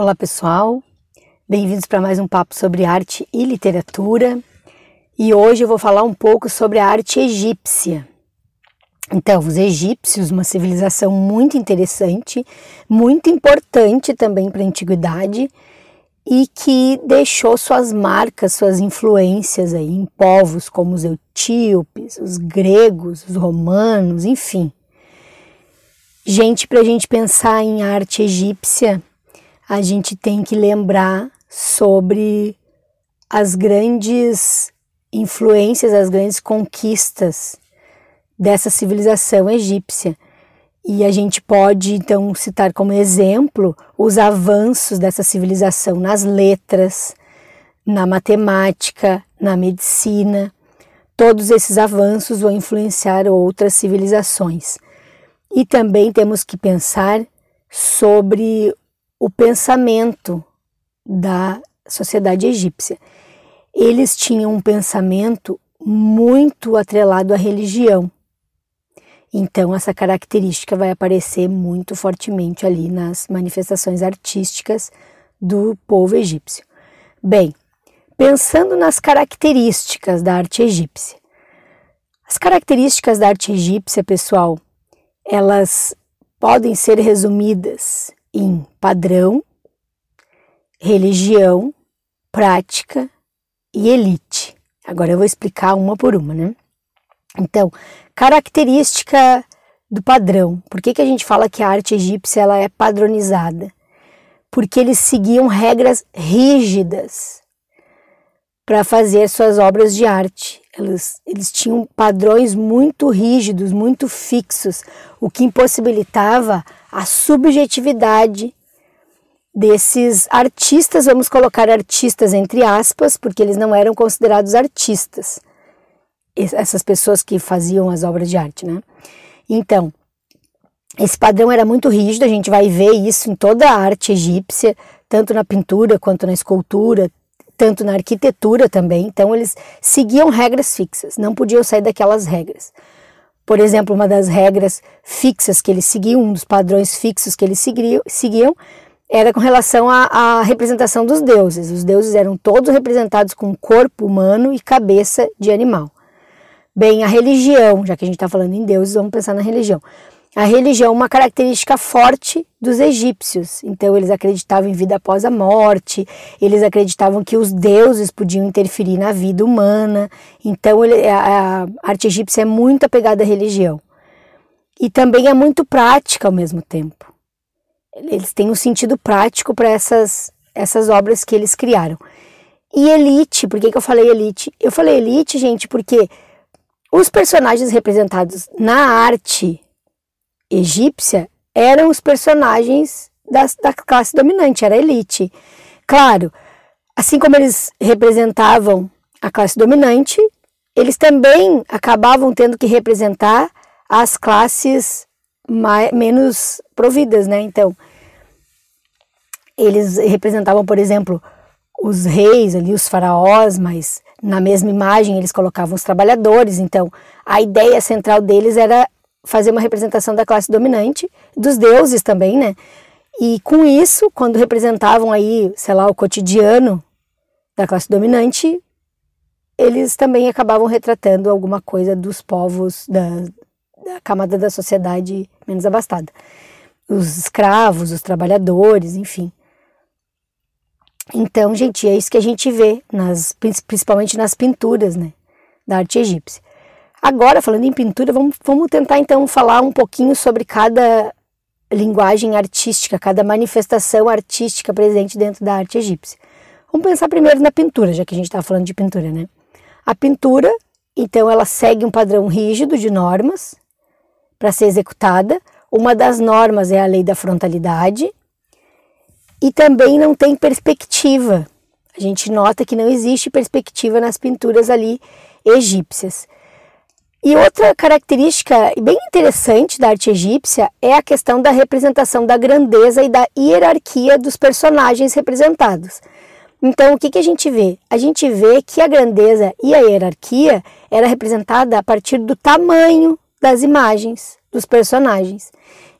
Olá pessoal, bem-vindos para mais um papo sobre arte e literatura. E hoje eu vou falar um pouco sobre a arte egípcia. Então, os egípcios, uma civilização muito interessante, muito importante também para a antiguidade e que deixou suas marcas, suas influências aí em povos como os etíopes, os gregos, os romanos, enfim. Gente, para a gente pensar em arte egípcia, a gente tem que lembrar sobre as grandes influências, as grandes conquistas dessa civilização egípcia. E a gente pode então citar como exemplo os avanços dessa civilização nas letras, na matemática, na medicina. Todos esses avanços vão influenciar outras civilizações. E também temos que pensar sobre o pensamento da sociedade egípcia. Eles tinham um pensamento muito atrelado à religião. Então, essa característica vai aparecer muito fortemente ali nas manifestações artísticas do povo egípcio. Bem, pensando nas características da arte egípcia. As características da arte egípcia, pessoal, elas podem ser resumidas em padrão, religião, prática e elite. Agora eu vou explicar uma por uma, né? Então, característica do padrão. Por que, que a gente fala que a arte egípcia ela é padronizada? Porque eles seguiam regras rígidas para fazer suas obras de arte. Eles, eles tinham padrões muito rígidos, muito fixos, o que impossibilitava a subjetividade desses artistas, vamos colocar artistas entre aspas, porque eles não eram considerados artistas, essas pessoas que faziam as obras de arte, né? Então, esse padrão era muito rígido, a gente vai ver isso em toda a arte egípcia, tanto na pintura quanto na escultura, tanto na arquitetura também. Então, eles seguiam regras fixas, não podiam sair daquelas regras. Por exemplo, uma das regras fixas que eles seguiam, um dos padrões fixos que eles seguiam, era com relação à, à representação dos deuses. Os deuses eram todos representados com corpo humano e cabeça de animal. Bem, a religião, já que a gente está falando em deuses, vamos pensar na religião a religião é uma característica forte dos egípcios. Então, eles acreditavam em vida após a morte, eles acreditavam que os deuses podiam interferir na vida humana. Então, a arte egípcia é muito apegada à religião. E também é muito prática ao mesmo tempo. Eles têm um sentido prático para essas, essas obras que eles criaram. E elite, por que, que eu falei elite? Eu falei elite, gente, porque os personagens representados na arte egípcia eram os personagens das, da classe dominante, era a elite. Claro, assim como eles representavam a classe dominante, eles também acabavam tendo que representar as classes mais, menos providas, né? Então, eles representavam, por exemplo, os reis ali, os faraós, mas na mesma imagem eles colocavam os trabalhadores. Então, a ideia central deles era fazer uma representação da classe dominante, dos deuses também, né? E com isso, quando representavam aí, sei lá, o cotidiano da classe dominante, eles também acabavam retratando alguma coisa dos povos da, da camada da sociedade menos abastada. Os escravos, os trabalhadores, enfim. Então, gente, é isso que a gente vê, nas, principalmente nas pinturas né, da arte egípcia. Agora, falando em pintura, vamos, vamos tentar então falar um pouquinho sobre cada linguagem artística, cada manifestação artística presente dentro da arte egípcia. Vamos pensar primeiro na pintura, já que a gente está falando de pintura, né? A pintura, então, ela segue um padrão rígido de normas para ser executada. Uma das normas é a lei da frontalidade e também não tem perspectiva. A gente nota que não existe perspectiva nas pinturas ali egípcias. E outra característica bem interessante da arte egípcia é a questão da representação da grandeza e da hierarquia dos personagens representados. Então, o que, que a gente vê? A gente vê que a grandeza e a hierarquia era representada a partir do tamanho das imagens dos personagens.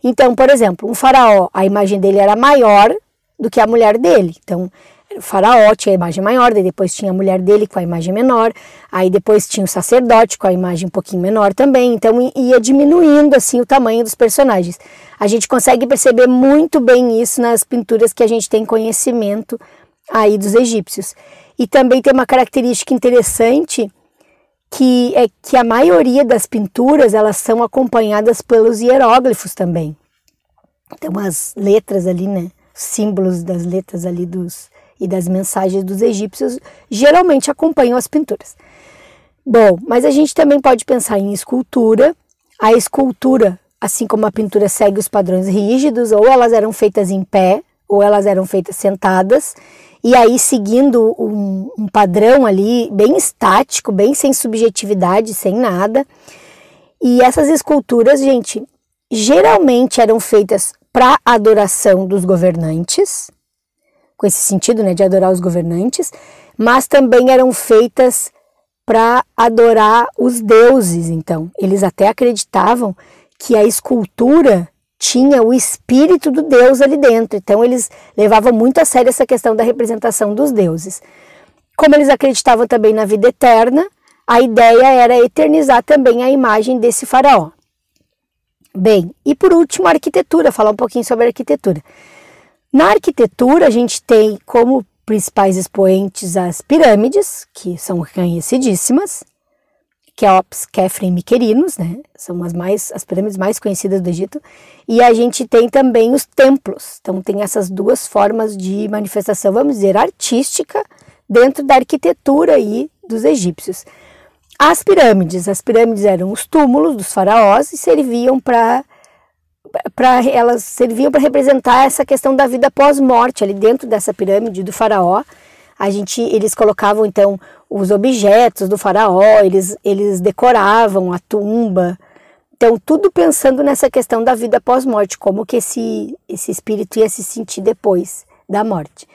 Então, por exemplo, um faraó, a imagem dele era maior do que a mulher dele. Então, o faraó tinha a imagem maior, daí depois tinha a mulher dele com a imagem menor, aí depois tinha o sacerdote com a imagem um pouquinho menor também, então ia diminuindo assim o tamanho dos personagens. A gente consegue perceber muito bem isso nas pinturas que a gente tem conhecimento aí dos egípcios. E também tem uma característica interessante que é que a maioria das pinturas elas são acompanhadas pelos hieróglifos também. Então as letras ali, né? símbolos das letras ali dos e das mensagens dos egípcios geralmente acompanham as pinturas. Bom, mas a gente também pode pensar em escultura. A escultura, assim como a pintura segue os padrões rígidos, ou elas eram feitas em pé, ou elas eram feitas sentadas, e aí seguindo um, um padrão ali bem estático, bem sem subjetividade, sem nada. E essas esculturas, gente, geralmente eram feitas para a adoração dos governantes, com esse sentido né, de adorar os governantes, mas também eram feitas para adorar os deuses. Então, eles até acreditavam que a escultura tinha o espírito do deus ali dentro. Então, eles levavam muito a sério essa questão da representação dos deuses. Como eles acreditavam também na vida eterna, a ideia era eternizar também a imagem desse faraó. Bem, e por último, a arquitetura, falar um pouquinho sobre a arquitetura. Na arquitetura, a gente tem como principais expoentes as pirâmides, que são conhecidíssimas, Keops, é Kefren e Miquerinos, né? São as mais as pirâmides mais conhecidas do Egito. E a gente tem também os templos. Então tem essas duas formas de manifestação, vamos dizer, artística dentro da arquitetura aí dos egípcios. As pirâmides. As pirâmides eram os túmulos dos faraós e serviam para para elas serviam para representar essa questão da vida pós-morte ali dentro dessa pirâmide do faraó. A gente eles colocavam então os objetos do faraó, eles eles decoravam a tumba. Então tudo pensando nessa questão da vida pós-morte, como que esse esse espírito ia se sentir depois da morte.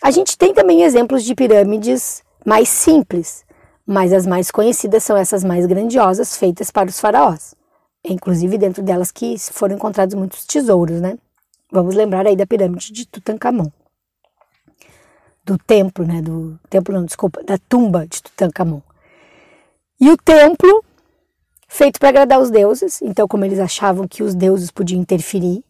A gente tem também exemplos de pirâmides mais simples mas as mais conhecidas são essas mais grandiosas feitas para os faraós. É inclusive dentro delas que foram encontrados muitos tesouros, né? Vamos lembrar aí da pirâmide de Tutankhamon. Do templo, né? Do templo não, desculpa, da tumba de Tutankhamon. E o templo feito para agradar os deuses, então como eles achavam que os deuses podiam interferir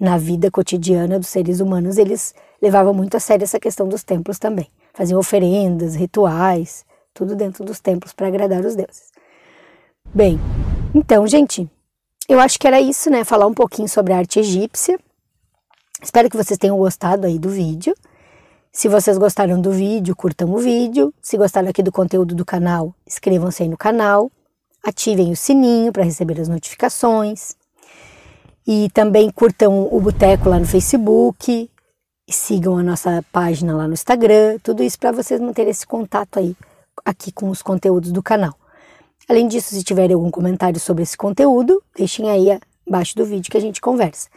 na vida cotidiana dos seres humanos, eles levavam muito a sério essa questão dos templos também. Faziam oferendas, rituais, tudo dentro dos templos para agradar os deuses. Bem, então, gente, eu acho que era isso, né? Falar um pouquinho sobre a arte egípcia. Espero que vocês tenham gostado aí do vídeo. Se vocês gostaram do vídeo, curtam o vídeo. Se gostaram aqui do conteúdo do canal, inscrevam-se aí no canal. Ativem o sininho para receber as notificações. E também curtam o Boteco lá no Facebook. E sigam a nossa página lá no Instagram. Tudo isso para vocês manterem esse contato aí aqui com os conteúdos do canal. Além disso, se tiverem algum comentário sobre esse conteúdo, deixem aí abaixo do vídeo que a gente conversa.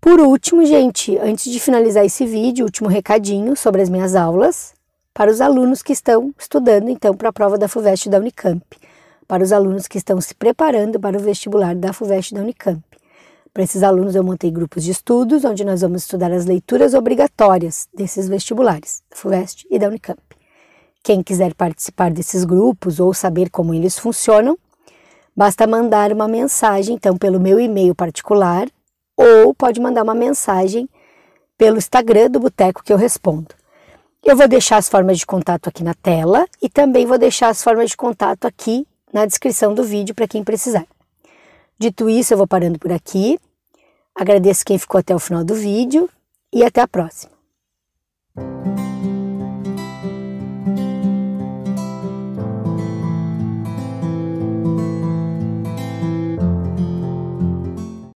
Por último, gente, antes de finalizar esse vídeo, último recadinho sobre as minhas aulas para os alunos que estão estudando então para a prova da FUVEST da Unicamp, para os alunos que estão se preparando para o vestibular da FUVEST da Unicamp. Para esses alunos eu montei grupos de estudos onde nós vamos estudar as leituras obrigatórias desses vestibulares, da FUVEST e da Unicamp. Quem quiser participar desses grupos ou saber como eles funcionam, basta mandar uma mensagem, então, pelo meu e-mail particular, ou pode mandar uma mensagem pelo Instagram do Boteco que eu respondo. Eu vou deixar as formas de contato aqui na tela e também vou deixar as formas de contato aqui na descrição do vídeo para quem precisar. Dito isso, eu vou parando por aqui. Agradeço quem ficou até o final do vídeo e até a próxima.